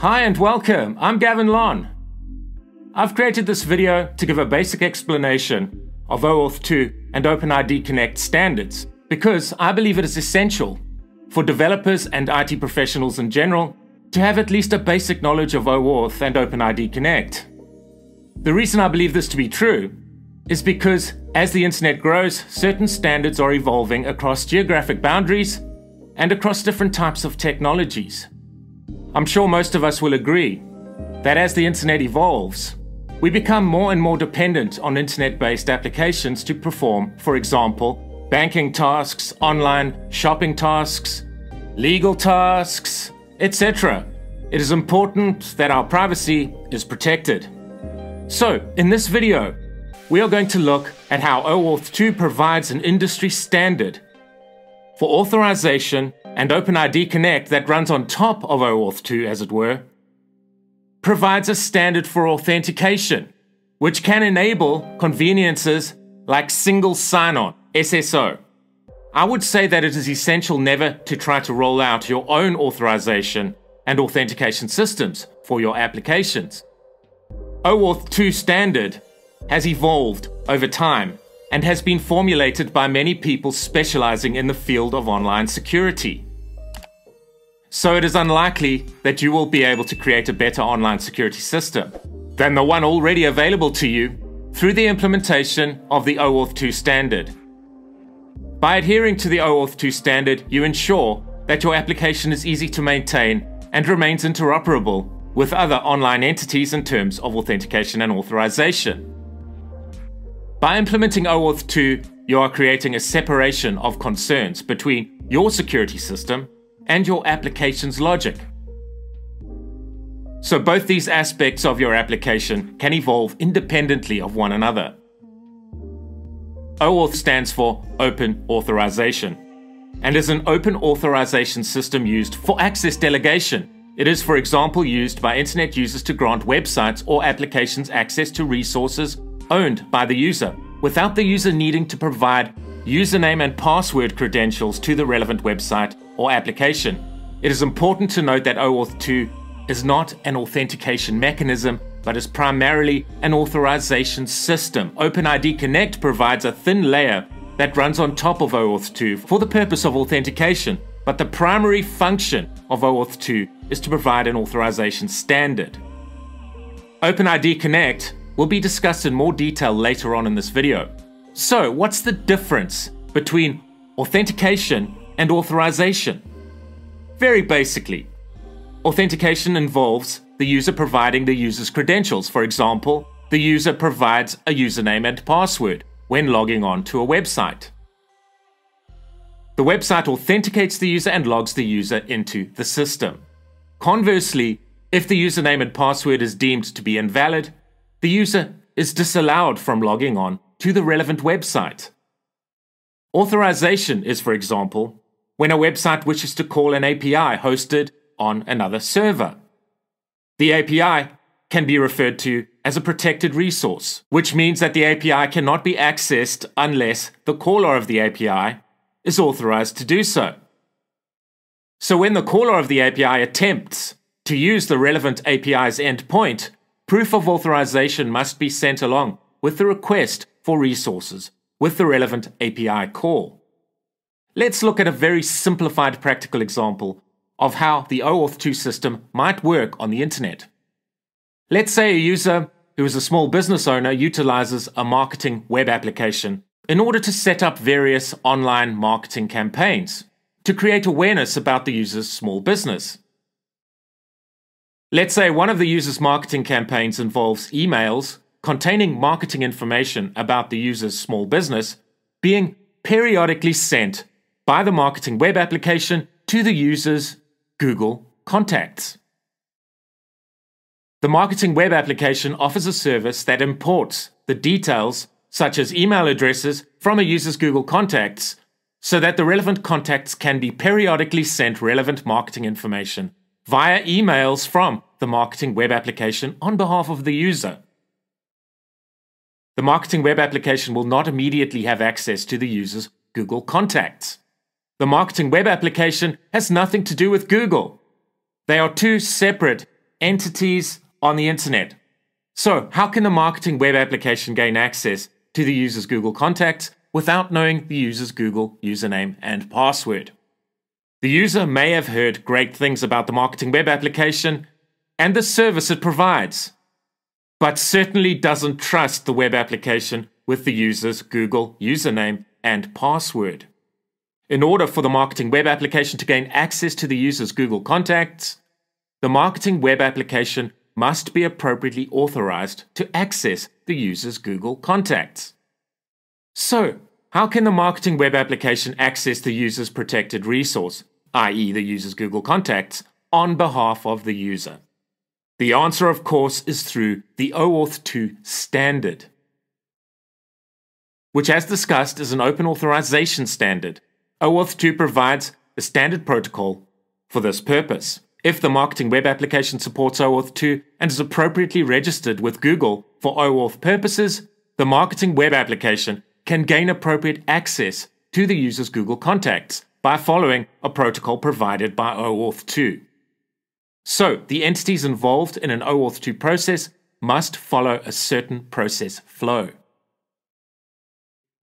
Hi and welcome, I'm Gavin Lon. I've created this video to give a basic explanation of OAuth 2 and OpenID Connect standards because I believe it is essential for developers and IT professionals in general to have at least a basic knowledge of OAuth and OpenID Connect. The reason I believe this to be true is because as the internet grows, certain standards are evolving across geographic boundaries and across different types of technologies. I'm sure most of us will agree that as the internet evolves, we become more and more dependent on internet based applications to perform, for example, banking tasks, online shopping tasks, legal tasks, etc. It is important that our privacy is protected. So, in this video, we are going to look at how OAuth 2 provides an industry standard for authorization and OpenID Connect that runs on top of OAuth 2, as it were, provides a standard for authentication, which can enable conveniences like single sign on, SSO. I would say that it is essential never to try to roll out your own authorization and authentication systems for your applications. OAuth 2 standard has evolved over time and has been formulated by many people specializing in the field of online security. So it is unlikely that you will be able to create a better online security system than the one already available to you through the implementation of the OAuth 2 standard. By adhering to the OAuth 2 standard, you ensure that your application is easy to maintain and remains interoperable with other online entities in terms of authentication and authorization. By implementing OAuth 2, you are creating a separation of concerns between your security system and your application's logic. So both these aspects of your application can evolve independently of one another. OAuth stands for Open Authorization and is an open authorization system used for access delegation. It is, for example, used by internet users to grant websites or applications access to resources owned by the user without the user needing to provide username and password credentials to the relevant website or application. It is important to note that OAuth 2 is not an authentication mechanism, but is primarily an authorization system. OpenID Connect provides a thin layer that runs on top of OAuth 2 for the purpose of authentication, but the primary function of OAuth 2 is to provide an authorization standard. OpenID Connect will be discussed in more detail later on in this video. So what's the difference between authentication and authorization. Very basically, authentication involves the user providing the user's credentials. For example, the user provides a username and password when logging on to a website. The website authenticates the user and logs the user into the system. Conversely, if the username and password is deemed to be invalid, the user is disallowed from logging on to the relevant website. Authorization is, for example, when a website wishes to call an API hosted on another server. The API can be referred to as a protected resource, which means that the API cannot be accessed unless the caller of the API is authorized to do so. So when the caller of the API attempts to use the relevant API's endpoint, proof of authorization must be sent along with the request for resources with the relevant API call. Let's look at a very simplified practical example of how the OAuth2 system might work on the internet. Let's say a user who is a small business owner utilizes a marketing web application in order to set up various online marketing campaigns to create awareness about the user's small business. Let's say one of the user's marketing campaigns involves emails containing marketing information about the user's small business being periodically sent by the marketing web application to the user's Google contacts. The marketing web application offers a service that imports the details, such as email addresses, from a user's Google contacts so that the relevant contacts can be periodically sent relevant marketing information via emails from the marketing web application on behalf of the user. The marketing web application will not immediately have access to the user's Google contacts. The marketing web application has nothing to do with Google. They are two separate entities on the internet. So, how can the marketing web application gain access to the user's Google contacts without knowing the user's Google username and password? The user may have heard great things about the marketing web application and the service it provides, but certainly doesn't trust the web application with the user's Google username and password. In order for the marketing web application to gain access to the user's Google contacts, the marketing web application must be appropriately authorized to access the user's Google contacts. So, how can the marketing web application access the user's protected resource, i.e., the user's Google contacts, on behalf of the user? The answer, of course, is through the OAuth 2 standard, which, as discussed, is an open authorization standard OAuth 2 provides a standard protocol for this purpose. If the marketing web application supports OAuth 2 and is appropriately registered with Google for OAuth purposes, the marketing web application can gain appropriate access to the user's Google contacts by following a protocol provided by OAuth 2. So, the entities involved in an OAuth 2 process must follow a certain process flow.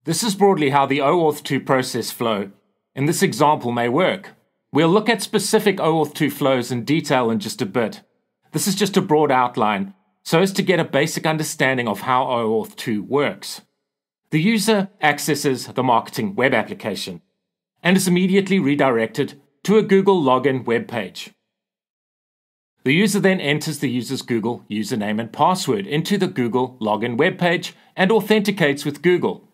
This is broadly how the OAuth 2 process flow and this example may work. We'll look at specific OAuth 2 flows in detail in just a bit. This is just a broad outline, so as to get a basic understanding of how OAuth 2 works. The user accesses the marketing web application and is immediately redirected to a Google login web page. The user then enters the user's Google username and password into the Google login web page and authenticates with Google.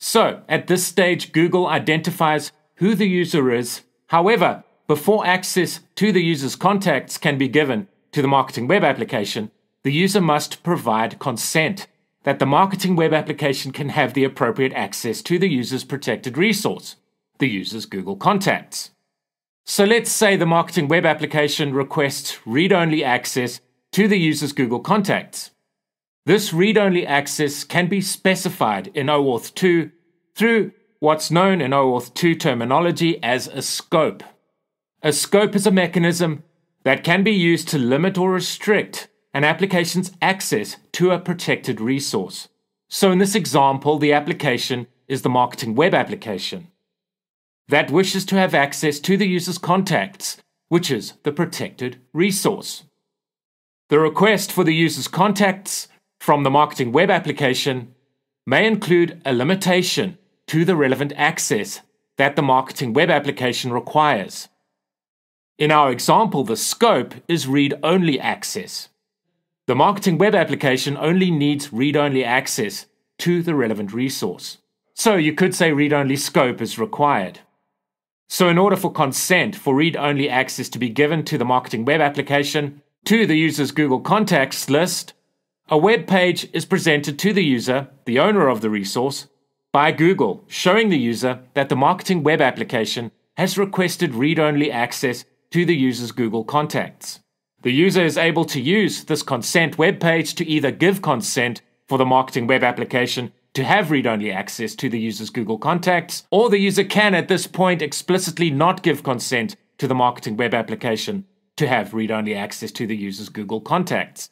So, at this stage, Google identifies who the user is. However, before access to the user's contacts can be given to the marketing web application, the user must provide consent that the marketing web application can have the appropriate access to the user's protected resource, the user's Google contacts. So let's say the marketing web application requests read only access to the user's Google contacts. This read only access can be specified in OAuth 2 through what's known in OAuth 2 terminology as a scope. A scope is a mechanism that can be used to limit or restrict an application's access to a protected resource. So in this example, the application is the marketing web application that wishes to have access to the user's contacts, which is the protected resource. The request for the user's contacts from the marketing web application may include a limitation to the relevant access that the marketing web application requires. In our example, the scope is read only access. The marketing web application only needs read only access to the relevant resource. So you could say read only scope is required. So, in order for consent for read only access to be given to the marketing web application to the user's Google contacts list, a web page is presented to the user, the owner of the resource, by Google, showing the user that the marketing web application has requested read only access to the user's Google contacts. The user is able to use this consent web page to either give consent for the marketing web application to have read only access to the user's Google contacts, or the user can at this point explicitly not give consent to the marketing web application to have read only access to the user's Google contacts.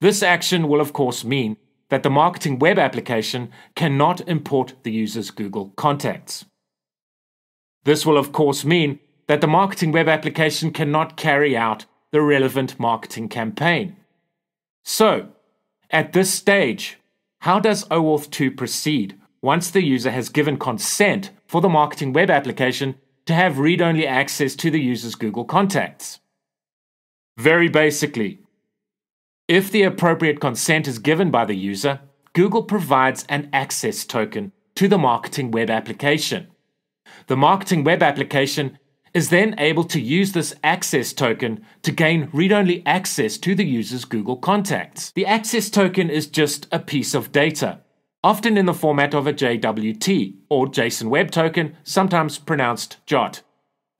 This action will, of course, mean that the marketing web application cannot import the user's Google contacts. This will, of course, mean that the marketing web application cannot carry out the relevant marketing campaign. So, at this stage, how does OAuth 2 proceed once the user has given consent for the marketing web application to have read only access to the user's Google contacts? Very basically, if the appropriate consent is given by the user, Google provides an access token to the marketing web application. The marketing web application is then able to use this access token to gain read only access to the user's Google contacts. The access token is just a piece of data, often in the format of a JWT or JSON Web Token, sometimes pronounced JOT,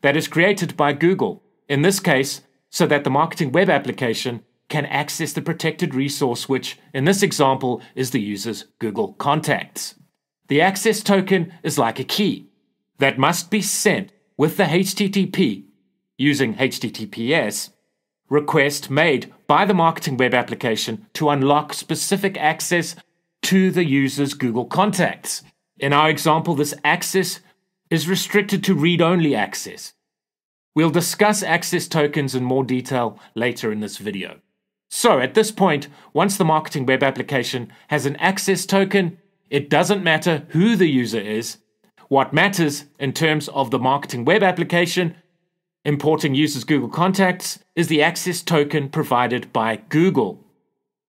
that is created by Google, in this case, so that the marketing web application can access the protected resource, which in this example is the user's Google Contacts. The access token is like a key that must be sent with the HTTP using HTTPS request made by the marketing web application to unlock specific access to the user's Google Contacts. In our example, this access is restricted to read only access. We'll discuss access tokens in more detail later in this video. So at this point, once the marketing web application has an access token, it doesn't matter who the user is. What matters in terms of the marketing web application importing users' Google contacts is the access token provided by Google.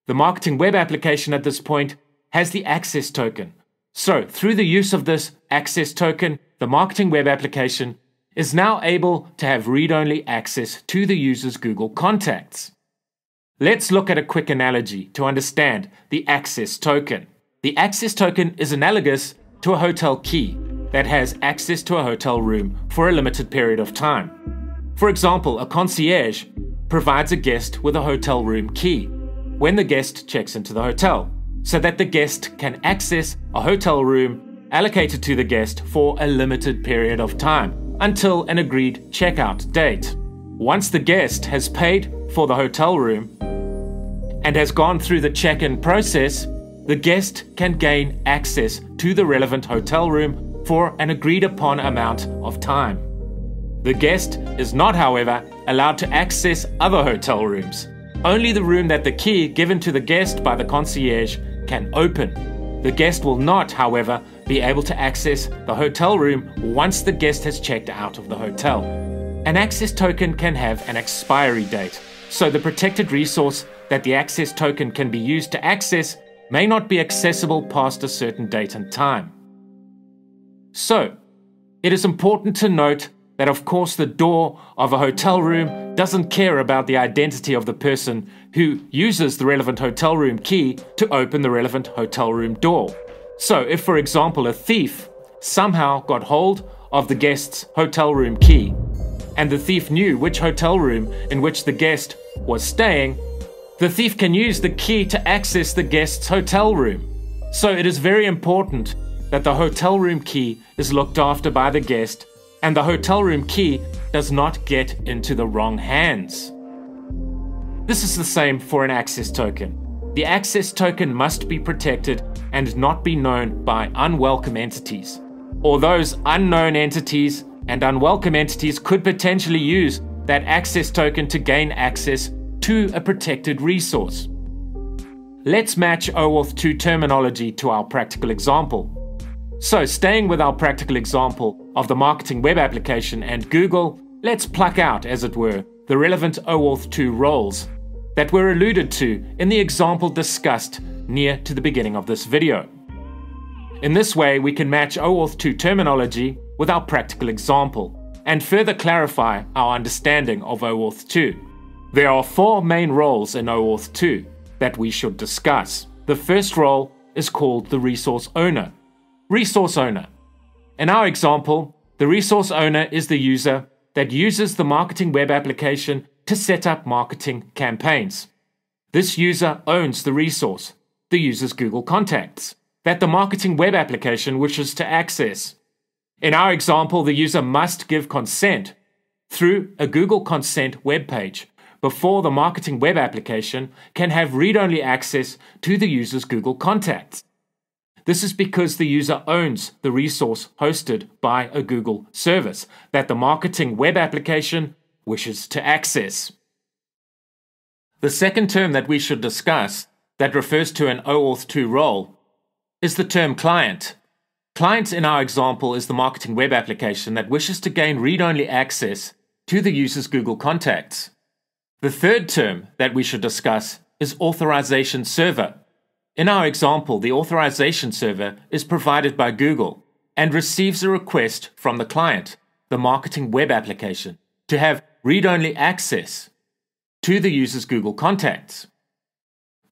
The marketing web application at this point has the access token. So through the use of this access token, the marketing web application is now able to have read-only access to the user's Google contacts. Let's look at a quick analogy to understand the access token. The access token is analogous to a hotel key that has access to a hotel room for a limited period of time. For example, a concierge provides a guest with a hotel room key when the guest checks into the hotel, so that the guest can access a hotel room allocated to the guest for a limited period of time until an agreed checkout date. Once the guest has paid for the hotel room and has gone through the check in process, the guest can gain access to the relevant hotel room for an agreed upon amount of time. The guest is not, however, allowed to access other hotel rooms. Only the room that the key given to the guest by the concierge can open. The guest will not, however, be able to access the hotel room once the guest has checked out of the hotel. An access token can have an expiry date, so the protected resource that the access token can be used to access may not be accessible past a certain date and time. So, it is important to note that of course the door of a hotel room doesn't care about the identity of the person who uses the relevant hotel room key to open the relevant hotel room door. So if for example a thief somehow got hold of the guest's hotel room key and the thief knew which hotel room in which the guest was staying, the thief can use the key to access the guest's hotel room. So it is very important that the hotel room key is looked after by the guest and the hotel room key does not get into the wrong hands. This is the same for an access token. The access token must be protected and not be known by unwelcome entities, or those unknown entities and unwelcome entities could potentially use that access token to gain access to a protected resource. Let's match OAuth 2 terminology to our practical example. So, staying with our practical example of the marketing web application and Google, let's pluck out, as it were, the relevant OAuth 2 roles that were alluded to in the example discussed near to the beginning of this video. In this way, we can match OAuth 2 terminology with our practical example and further clarify our understanding of OAuth 2. There are four main roles in OAuth 2 that we should discuss. The first role is called the resource owner. Resource owner. In our example, the resource owner is the user that uses the marketing web application to set up marketing campaigns. This user owns the resource, the user's Google contacts, that the marketing web application wishes to access in our example, the user must give consent through a Google Consent web page before the marketing web application can have read only access to the user's Google contacts. This is because the user owns the resource hosted by a Google service that the marketing web application wishes to access. The second term that we should discuss that refers to an OAuth 2 role is the term client. Client in our example is the marketing web application that wishes to gain read-only access to the user's Google contacts. The third term that we should discuss is authorization server. In our example, the authorization server is provided by Google and receives a request from the client, the marketing web application, to have read-only access to the user's Google contacts.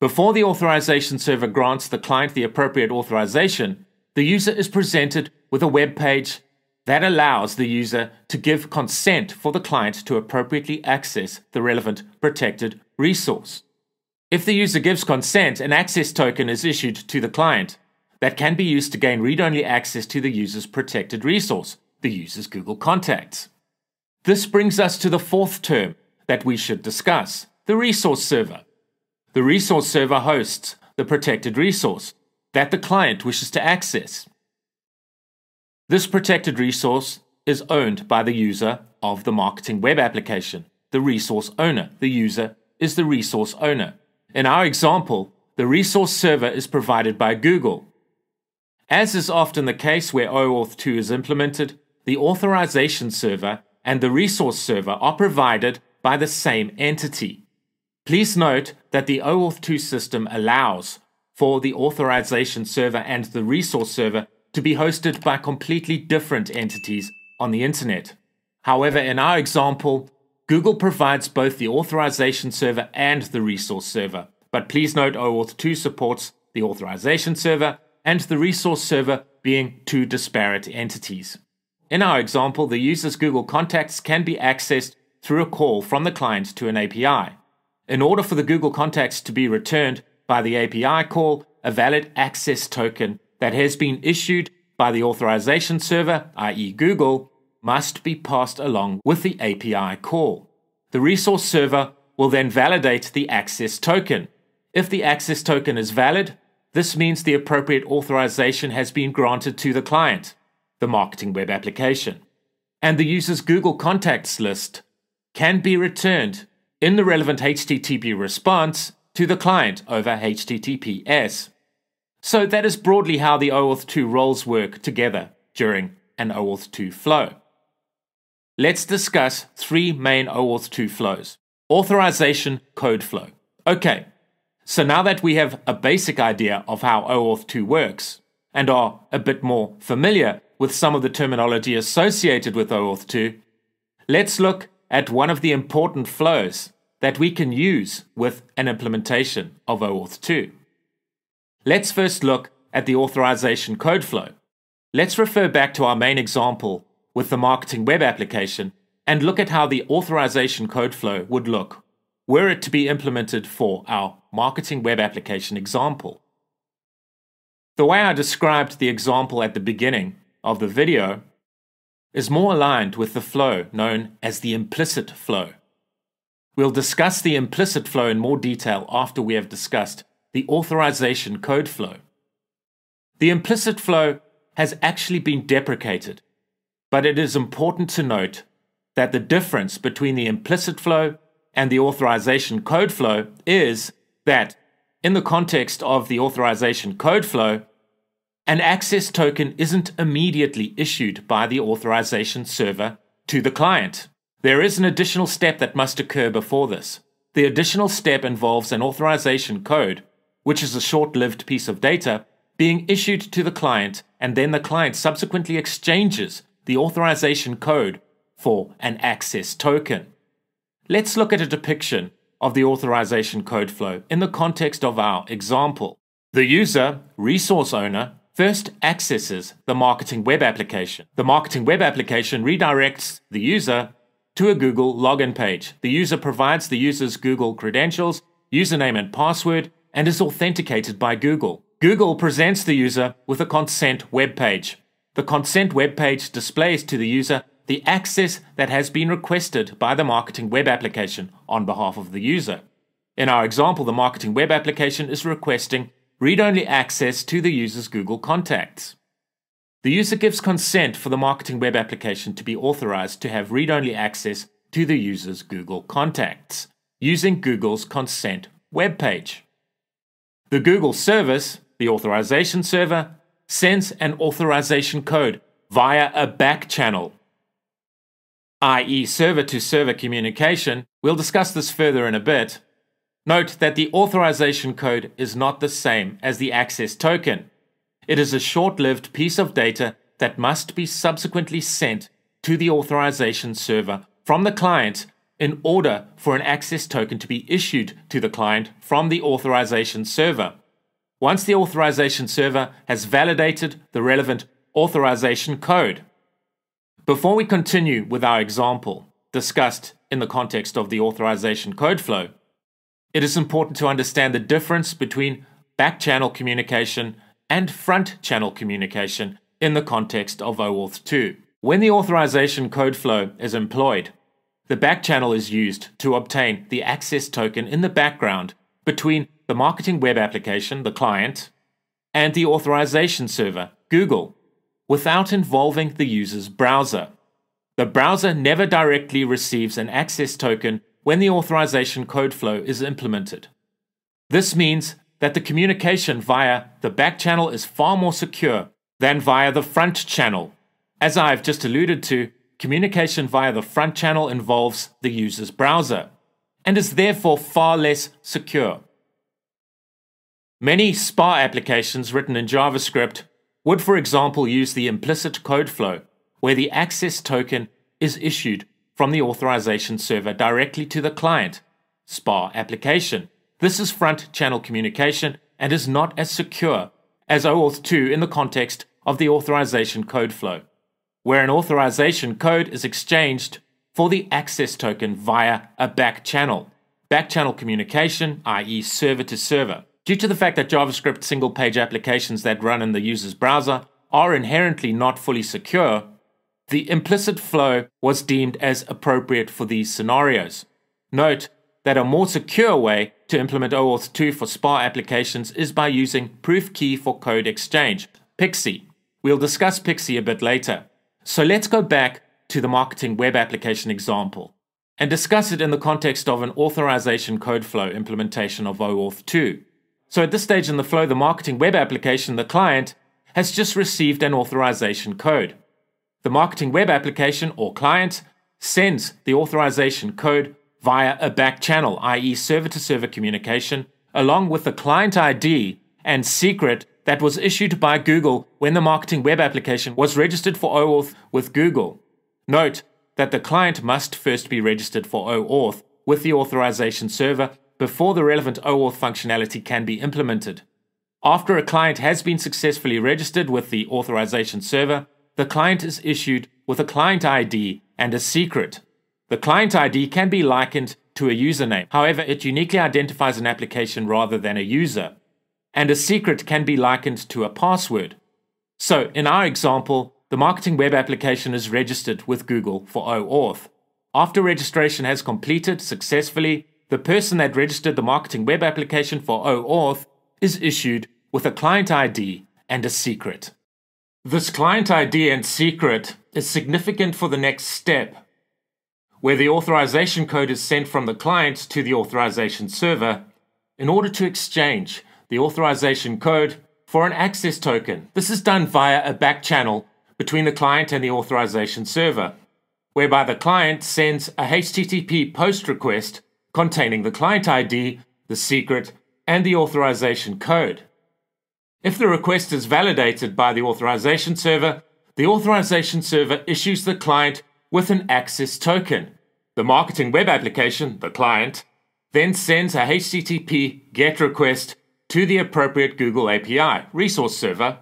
Before the authorization server grants the client the appropriate authorization, the user is presented with a web page that allows the user to give consent for the client to appropriately access the relevant protected resource. If the user gives consent, an access token is issued to the client that can be used to gain read only access to the user's protected resource, the user's Google contacts. This brings us to the fourth term that we should discuss the resource server. The resource server hosts the protected resource that the client wishes to access. This protected resource is owned by the user of the marketing web application, the resource owner. The user is the resource owner. In our example, the resource server is provided by Google. As is often the case where OAuth 2 is implemented, the authorization server and the resource server are provided by the same entity. Please note that the OAuth 2 system allows for the authorization server and the resource server to be hosted by completely different entities on the internet. However, in our example, Google provides both the authorization server and the resource server. But please note OAuth2 supports the authorization server and the resource server being two disparate entities. In our example, the user's Google contacts can be accessed through a call from the client to an API. In order for the Google contacts to be returned, by the API call a valid access token that has been issued by the authorization server, i.e., Google, must be passed along with the API call. The resource server will then validate the access token. If the access token is valid, this means the appropriate authorization has been granted to the client, the marketing web application. And the user's Google contacts list can be returned in the relevant HTTP response to the client over HTTPS. So that is broadly how the OAuth 2 roles work together during an OAuth 2 flow. Let's discuss three main OAuth 2 flows. Authorization code flow. Okay, so now that we have a basic idea of how OAuth 2 works and are a bit more familiar with some of the terminology associated with OAuth 2, let's look at one of the important flows that we can use with an implementation of OAuth 2. Let's first look at the authorization code flow. Let's refer back to our main example with the marketing web application and look at how the authorization code flow would look were it to be implemented for our marketing web application example. The way I described the example at the beginning of the video is more aligned with the flow known as the implicit flow. We'll discuss the implicit flow in more detail after we have discussed the authorization code flow. The implicit flow has actually been deprecated, but it is important to note that the difference between the implicit flow and the authorization code flow is that, in the context of the authorization code flow, an access token isn't immediately issued by the authorization server to the client. There is an additional step that must occur before this. The additional step involves an authorization code, which is a short lived piece of data, being issued to the client, and then the client subsequently exchanges the authorization code for an access token. Let's look at a depiction of the authorization code flow in the context of our example. The user, resource owner, first accesses the marketing web application. The marketing web application redirects the user to a Google login page. The user provides the user's Google credentials, username and password, and is authenticated by Google. Google presents the user with a consent web page. The consent web page displays to the user the access that has been requested by the marketing web application on behalf of the user. In our example, the marketing web application is requesting read only access to the user's Google contacts. The user gives consent for the marketing web application to be authorized to have read only access to the user's Google contacts using Google's consent web page. The Google service, the authorization server, sends an authorization code via a back channel, i.e., server to server communication. We'll discuss this further in a bit. Note that the authorization code is not the same as the access token. It is a short-lived piece of data that must be subsequently sent to the authorization server from the client in order for an access token to be issued to the client from the authorization server. Once the authorization server has validated the relevant authorization code. Before we continue with our example, discussed in the context of the authorization code flow, it is important to understand the difference between back channel communication and front channel communication in the context of OAuth 2. When the authorization code flow is employed, the back channel is used to obtain the access token in the background between the marketing web application, the client, and the authorization server, Google, without involving the user's browser. The browser never directly receives an access token when the authorization code flow is implemented. This means that the communication via the back channel is far more secure than via the front channel. As I've just alluded to, communication via the front channel involves the user's browser and is therefore far less secure. Many SPA applications written in JavaScript would, for example, use the implicit code flow, where the access token is issued from the authorization server directly to the client SPA application. This is front channel communication and is not as secure as OAuth 2 in the context of the authorization code flow, where an authorization code is exchanged for the access token via a back channel. Back channel communication, i.e., server to server. Due to the fact that JavaScript single page applications that run in the user's browser are inherently not fully secure, the implicit flow was deemed as appropriate for these scenarios. Note that a more secure way to implement OAuth 2 for SPA applications is by using proof key for code exchange, Pixie. We'll discuss Pixie a bit later. So let's go back to the marketing web application example and discuss it in the context of an authorization code flow implementation of OAuth 2. So at this stage in the flow, the marketing web application, the client, has just received an authorization code. The marketing web application or client sends the authorization code via a back channel, i.e., server to server communication, along with the client ID and secret that was issued by Google when the marketing web application was registered for OAuth with Google. Note that the client must first be registered for OAuth with the authorization server before the relevant OAuth functionality can be implemented. After a client has been successfully registered with the authorization server, the client is issued with a client ID and a secret. The client ID can be likened to a username. However, it uniquely identifies an application rather than a user. And a secret can be likened to a password. So, in our example, the marketing web application is registered with Google for OAuth. After registration has completed successfully, the person that registered the marketing web application for OAuth is issued with a client ID and a secret. This client ID and secret is significant for the next step where the authorization code is sent from the client to the authorization server in order to exchange the authorization code for an access token. This is done via a back channel between the client and the authorization server, whereby the client sends a HTTP post request containing the client ID, the secret, and the authorization code. If the request is validated by the authorization server, the authorization server issues the client with an access token. The marketing web application, the client, then sends a HTTP GET request to the appropriate Google API resource server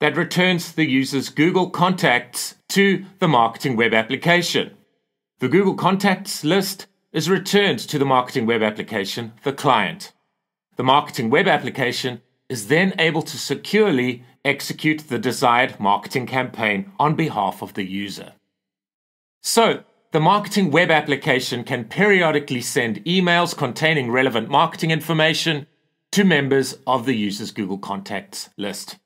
that returns the user's Google contacts to the marketing web application. The Google contacts list is returned to the marketing web application, the client. The marketing web application is then able to securely execute the desired marketing campaign on behalf of the user. So the marketing web application can periodically send emails containing relevant marketing information to members of the user's Google contacts list.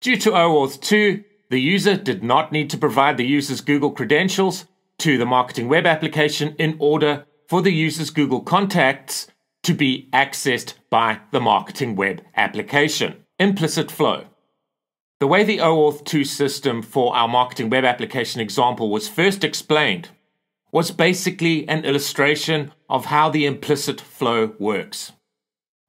Due to OAuth 2, the user did not need to provide the user's Google credentials to the marketing web application in order for the user's Google contacts to be accessed by the marketing web application. Implicit flow. The way the OAuth 2 system for our marketing web application example was first explained was basically an illustration of how the implicit flow works,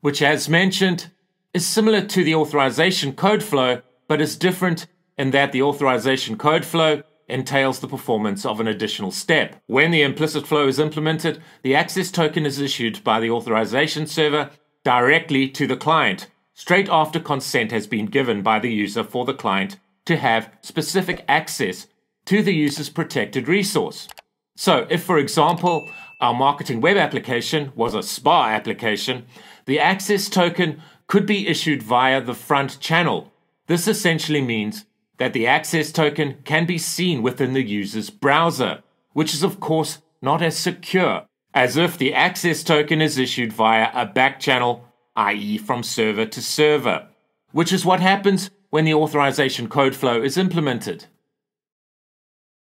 which, as mentioned, is similar to the authorization code flow, but is different in that the authorization code flow entails the performance of an additional step. When the implicit flow is implemented, the access token is issued by the authorization server directly to the client straight after consent has been given by the user for the client to have specific access to the user's protected resource. So if, for example, our marketing web application was a SPA application, the access token could be issued via the front channel. This essentially means that the access token can be seen within the user's browser, which is of course not as secure as if the access token is issued via a back channel i.e. from server to server, which is what happens when the authorization code flow is implemented.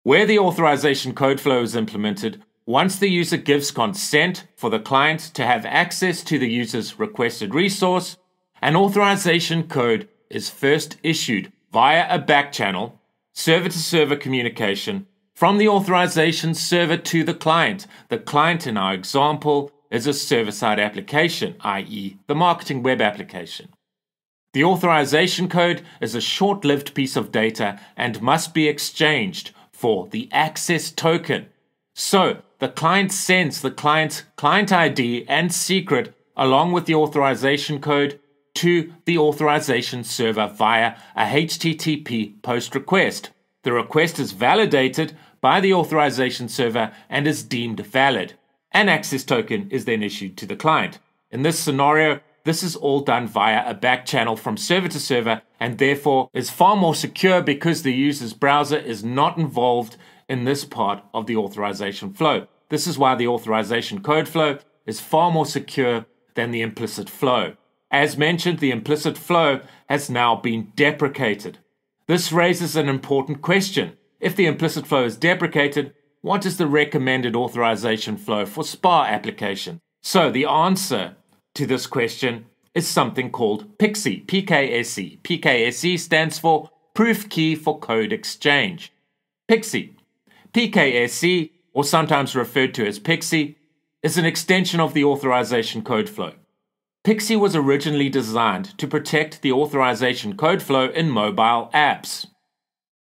Where the authorization code flow is implemented, once the user gives consent for the client to have access to the user's requested resource, an authorization code is first issued via a back channel, server to server communication, from the authorization server to the client, the client in our example is a server side application, i.e., the marketing web application. The authorization code is a short lived piece of data and must be exchanged for the access token. So the client sends the client's client ID and secret along with the authorization code to the authorization server via a HTTP post request. The request is validated by the authorization server and is deemed valid an access token is then issued to the client. In this scenario, this is all done via a back channel from server to server and therefore is far more secure because the user's browser is not involved in this part of the authorization flow. This is why the authorization code flow is far more secure than the implicit flow. As mentioned, the implicit flow has now been deprecated. This raises an important question. If the implicit flow is deprecated, what is the recommended authorization flow for SPA application? So the answer to this question is something called PIXE, PKSE. PKSE stands for Proof Key for Code Exchange. PIXE, PKSE, or sometimes referred to as PIXE, is an extension of the authorization code flow. Pixie was originally designed to protect the authorization code flow in mobile apps.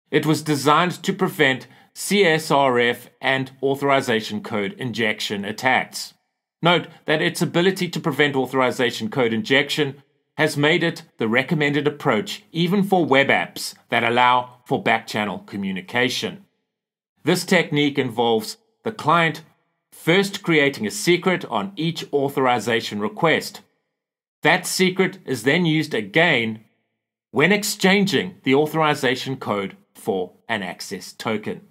It was designed to prevent CSRF, and authorization code injection attacks. Note that its ability to prevent authorization code injection has made it the recommended approach even for web apps that allow for backchannel communication. This technique involves the client first creating a secret on each authorization request. That secret is then used again when exchanging the authorization code for an access token.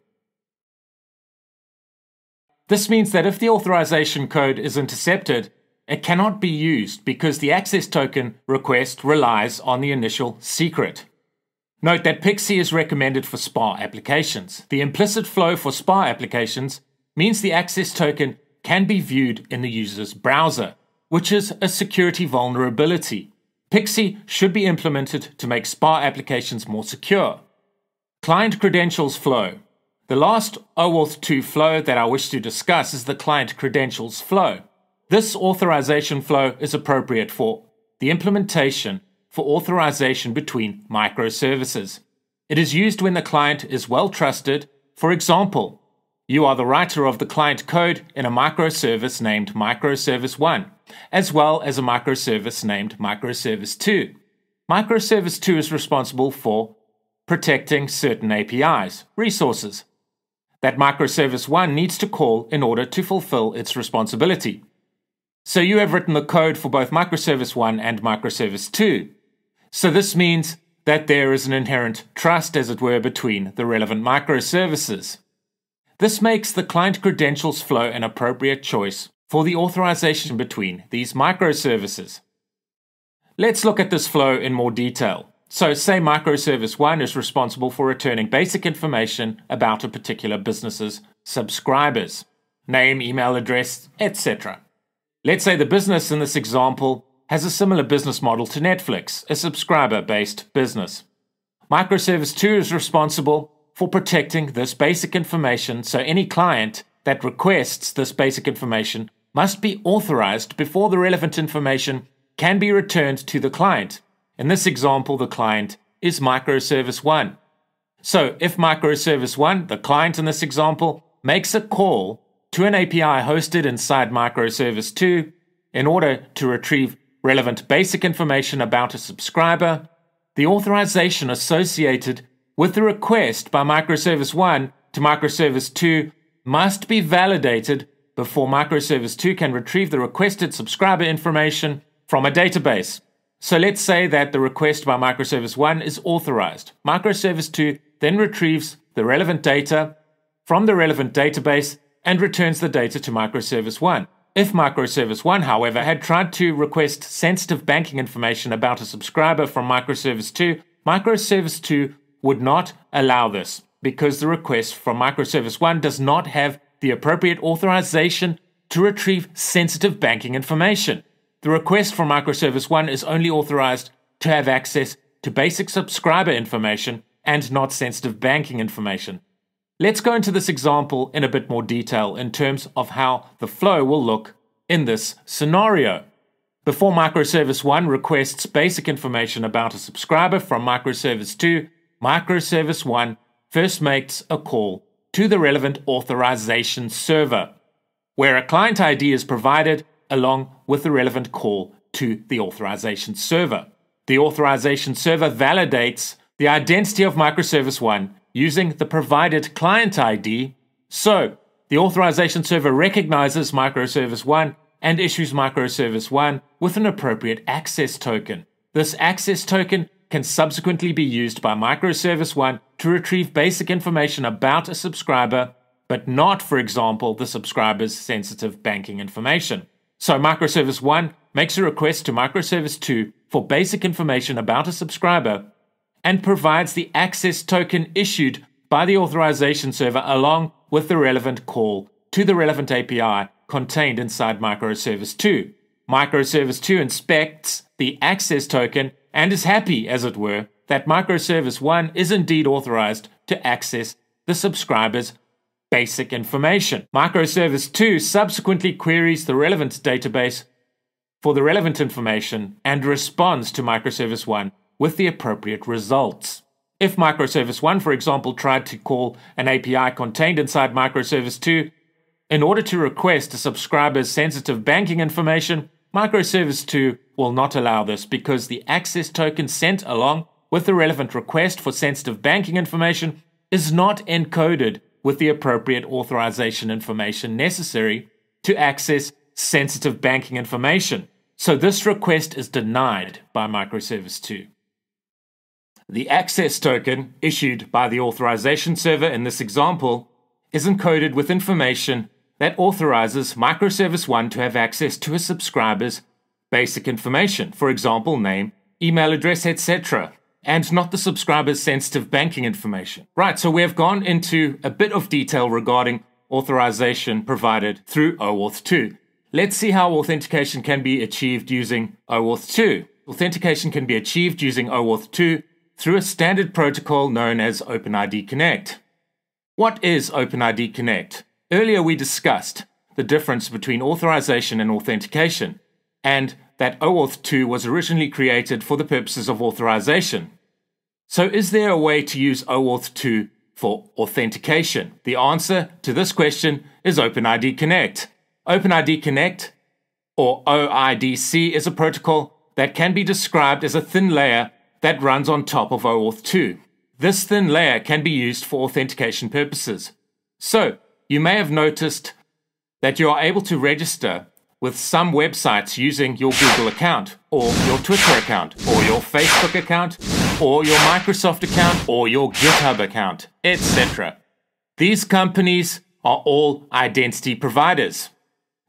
This means that if the authorization code is intercepted, it cannot be used because the access token request relies on the initial secret. Note that Pixie is recommended for SPA applications. The implicit flow for SPA applications means the access token can be viewed in the user's browser, which is a security vulnerability. Pixie should be implemented to make SPA applications more secure. Client credentials flow the last OAuth 2 flow that I wish to discuss is the client credentials flow. This authorization flow is appropriate for the implementation for authorization between microservices. It is used when the client is well trusted. For example, you are the writer of the client code in a microservice named Microservice 1, as well as a microservice named Microservice 2. Microservice 2 is responsible for protecting certain APIs, resources, that Microservice 1 needs to call in order to fulfill its responsibility. So you have written the code for both Microservice 1 and Microservice 2. So this means that there is an inherent trust, as it were, between the relevant microservices. This makes the client credentials flow an appropriate choice for the authorization between these microservices. Let's look at this flow in more detail. So say microservice 1 is responsible for returning basic information about a particular business's subscribers, name, email address, etc. Let's say the business in this example has a similar business model to Netflix, a subscriber-based business. Microservice 2 is responsible for protecting this basic information, so any client that requests this basic information must be authorized before the relevant information can be returned to the client in this example, the client is microservice 1. So if microservice 1, the client in this example, makes a call to an API hosted inside microservice 2 in order to retrieve relevant basic information about a subscriber, the authorization associated with the request by microservice 1 to microservice 2 must be validated before microservice 2 can retrieve the requested subscriber information from a database. So let's say that the request by microservice 1 is authorized. Microservice 2 then retrieves the relevant data from the relevant database and returns the data to microservice 1. If microservice 1, however, had tried to request sensitive banking information about a subscriber from microservice 2, microservice 2 would not allow this because the request from microservice 1 does not have the appropriate authorization to retrieve sensitive banking information the request for Microservice 1 is only authorized to have access to basic subscriber information and not sensitive banking information. Let's go into this example in a bit more detail in terms of how the flow will look in this scenario. Before Microservice 1 requests basic information about a subscriber from Microservice 2, Microservice 1 first makes a call to the relevant authorization server, where a client ID is provided along with the relevant call to the authorization server. The authorization server validates the identity of microservice 1 using the provided client ID. So the authorization server recognizes microservice 1 and issues microservice 1 with an appropriate access token. This access token can subsequently be used by microservice 1 to retrieve basic information about a subscriber, but not, for example, the subscriber's sensitive banking information. So microservice 1 makes a request to microservice 2 for basic information about a subscriber and provides the access token issued by the authorization server along with the relevant call to the relevant API contained inside microservice 2. Microservice 2 inspects the access token and is happy, as it were, that microservice 1 is indeed authorized to access the subscriber's basic information. Microservice 2 subsequently queries the relevant database for the relevant information and responds to Microservice 1 with the appropriate results. If Microservice 1, for example, tried to call an API contained inside Microservice 2 in order to request a subscriber's sensitive banking information, Microservice 2 will not allow this because the access token sent along with the relevant request for sensitive banking information is not encoded with the appropriate authorization information necessary to access sensitive banking information. So this request is denied by Microservice 2. The access token issued by the authorization server in this example is encoded with information that authorizes Microservice 1 to have access to a subscriber's basic information, for example, name, email address, etc and not the subscriber's sensitive banking information. Right, so we have gone into a bit of detail regarding authorization provided through OAuth 2. Let's see how authentication can be achieved using OAuth 2. Authentication can be achieved using OAuth 2 through a standard protocol known as OpenID Connect. What is OpenID Connect? Earlier we discussed the difference between authorization and authentication, and that OAuth 2 was originally created for the purposes of authorization. So, is there a way to use OAuth 2 for authentication? The answer to this question is OpenID Connect. OpenID Connect, or OIDC, is a protocol that can be described as a thin layer that runs on top of OAuth 2. This thin layer can be used for authentication purposes. So, you may have noticed that you are able to register with some websites using your Google account, or your Twitter account, or your Facebook account, or your Microsoft account, or your GitHub account, etc. These companies are all identity providers.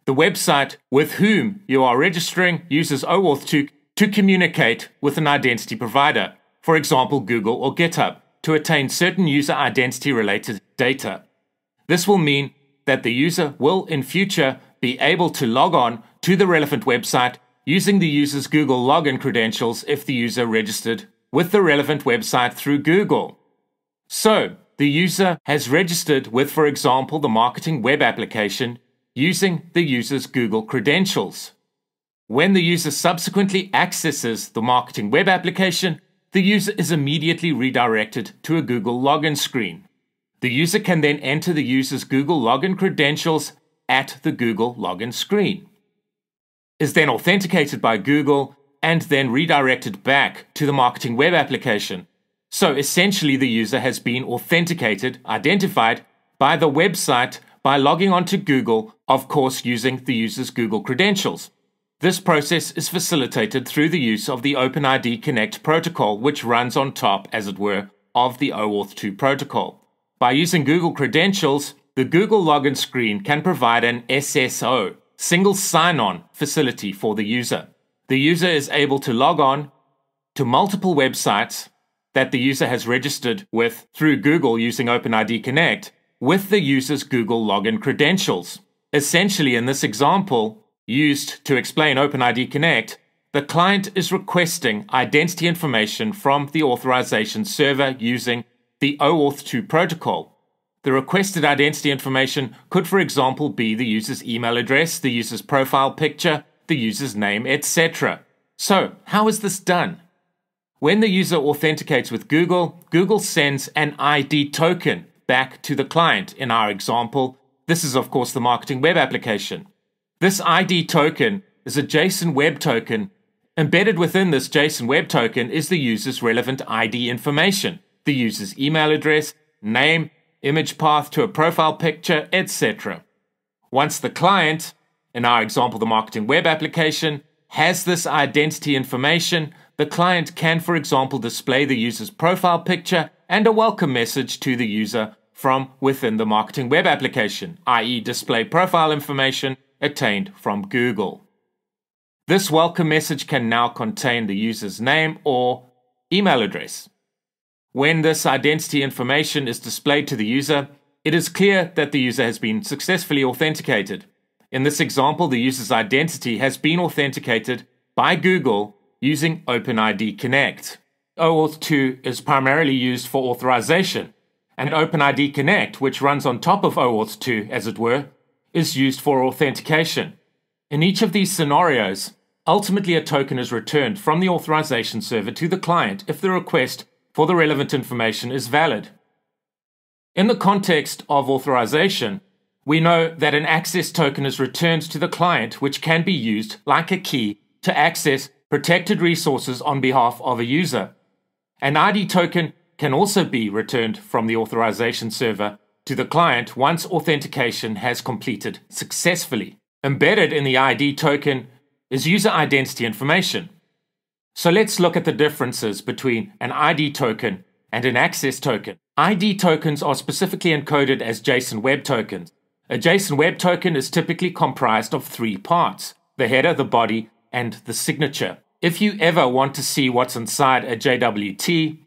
The website with whom you are registering uses OAuth 2 to communicate with an identity provider, for example, Google or GitHub, to attain certain user identity related data. This will mean that the user will in future be able to log on to the relevant website using the user's Google login credentials if the user registered with the relevant website through Google. So, the user has registered with, for example, the marketing web application using the user's Google credentials. When the user subsequently accesses the marketing web application, the user is immediately redirected to a Google login screen. The user can then enter the user's Google login credentials at the Google login screen, is then authenticated by Google and then redirected back to the marketing web application. So essentially, the user has been authenticated, identified by the website by logging onto Google, of course, using the user's Google credentials. This process is facilitated through the use of the OpenID Connect protocol, which runs on top, as it were, of the OAuth 2 protocol. By using Google credentials, the Google login screen can provide an SSO, single sign-on facility for the user. The user is able to log on to multiple websites that the user has registered with through Google using OpenID Connect with the user's Google login credentials. Essentially, in this example, used to explain OpenID Connect, the client is requesting identity information from the authorization server using the OAuth2 protocol the requested identity information could, for example, be the user's email address, the user's profile picture, the user's name, etc. So, how is this done? When the user authenticates with Google, Google sends an ID token back to the client. In our example, this is, of course, the marketing web application. This ID token is a JSON web token. Embedded within this JSON web token is the user's relevant ID information, the user's email address, name, image path to a profile picture, etc. Once the client, in our example, the marketing web application, has this identity information, the client can, for example, display the user's profile picture and a welcome message to the user from within the marketing web application, i.e., display profile information obtained from Google. This welcome message can now contain the user's name or email address. When this identity information is displayed to the user, it is clear that the user has been successfully authenticated. In this example, the user's identity has been authenticated by Google using OpenID Connect. OAuth 2 is primarily used for authorization, and OpenID Connect, which runs on top of OAuth 2, as it were, is used for authentication. In each of these scenarios, ultimately a token is returned from the authorization server to the client if the request for the relevant information is valid. In the context of authorization, we know that an access token is returned to the client, which can be used, like a key, to access protected resources on behalf of a user. An ID token can also be returned from the authorization server to the client once authentication has completed successfully. Embedded in the ID token is user identity information, so let's look at the differences between an ID token and an access token. ID tokens are specifically encoded as JSON Web tokens. A JSON Web token is typically comprised of three parts the header, the body, and the signature. If you ever want to see what's inside a JWT,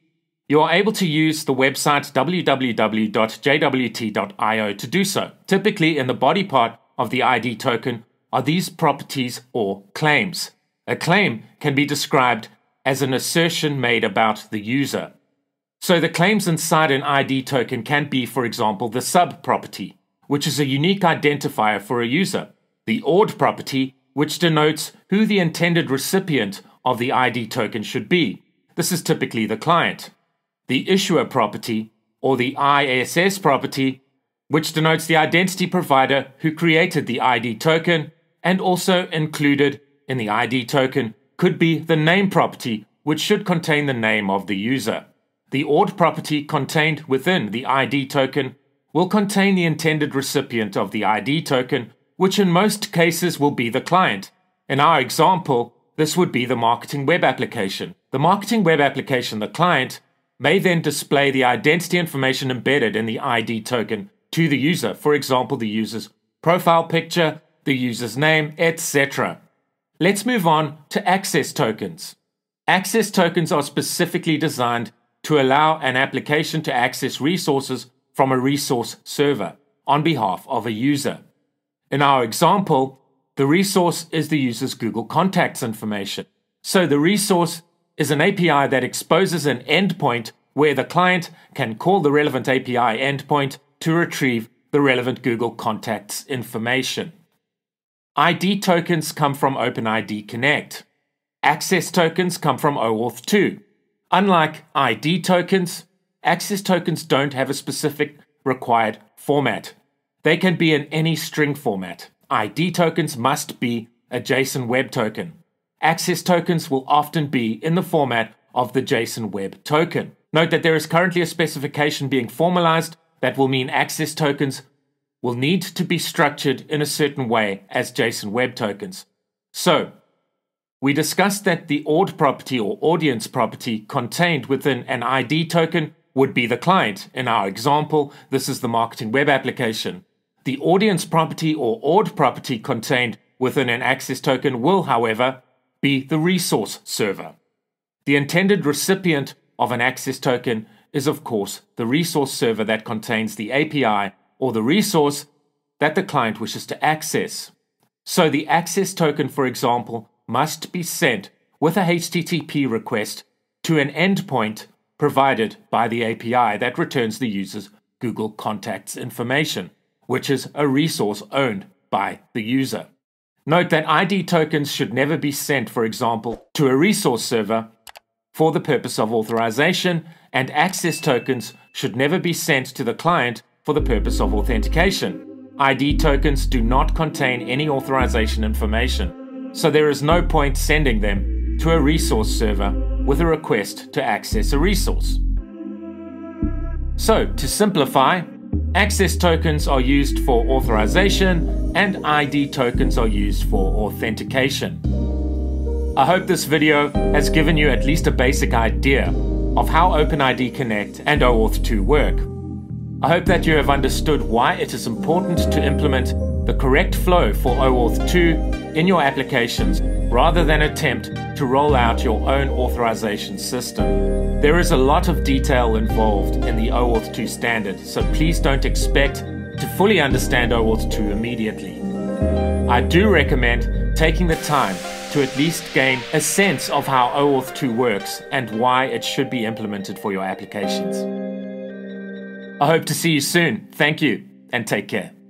you are able to use the website www.jwt.io to do so. Typically, in the body part of the ID token are these properties or claims. A claim can be described as an assertion made about the user. So the claims inside an ID token can be, for example, the sub property, which is a unique identifier for a user, the ord property, which denotes who the intended recipient of the ID token should be. This is typically the client. The issuer property, or the ISS property, which denotes the identity provider who created the ID token and also included in the ID token could be the name property, which should contain the name of the user. The ORD property contained within the ID token will contain the intended recipient of the ID token, which in most cases will be the client. In our example, this would be the marketing web application. The marketing web application, the client, may then display the identity information embedded in the ID token to the user, for example, the user's profile picture, the user's name, etc. Let's move on to access tokens. Access tokens are specifically designed to allow an application to access resources from a resource server on behalf of a user. In our example, the resource is the user's Google Contacts information. So the resource is an API that exposes an endpoint where the client can call the relevant API endpoint to retrieve the relevant Google Contacts information. ID tokens come from OpenID Connect. Access tokens come from OAuth 2. Unlike ID tokens, access tokens don't have a specific required format. They can be in any string format. ID tokens must be a JSON web token. Access tokens will often be in the format of the JSON web token. Note that there is currently a specification being formalized that will mean access tokens will need to be structured in a certain way as JSON web tokens. So, we discussed that the ORD property or audience property contained within an ID token would be the client. In our example, this is the marketing web application. The audience property or ORD property contained within an access token will, however, be the resource server. The intended recipient of an access token is, of course, the resource server that contains the API or the resource that the client wishes to access. So the access token, for example, must be sent with a HTTP request to an endpoint provided by the API that returns the user's Google Contacts information, which is a resource owned by the user. Note that ID tokens should never be sent, for example, to a resource server for the purpose of authorization, and access tokens should never be sent to the client for the purpose of authentication. ID tokens do not contain any authorization information, so there is no point sending them to a resource server with a request to access a resource. So, to simplify, access tokens are used for authorization and ID tokens are used for authentication. I hope this video has given you at least a basic idea of how OpenID Connect and OAuth 2 work. I hope that you have understood why it is important to implement the correct flow for OAuth 2 in your applications rather than attempt to roll out your own authorization system. There is a lot of detail involved in the OAuth 2 standard, so please don't expect to fully understand OAuth 2 immediately. I do recommend taking the time to at least gain a sense of how OAuth 2 works and why it should be implemented for your applications. I hope to see you soon. Thank you and take care.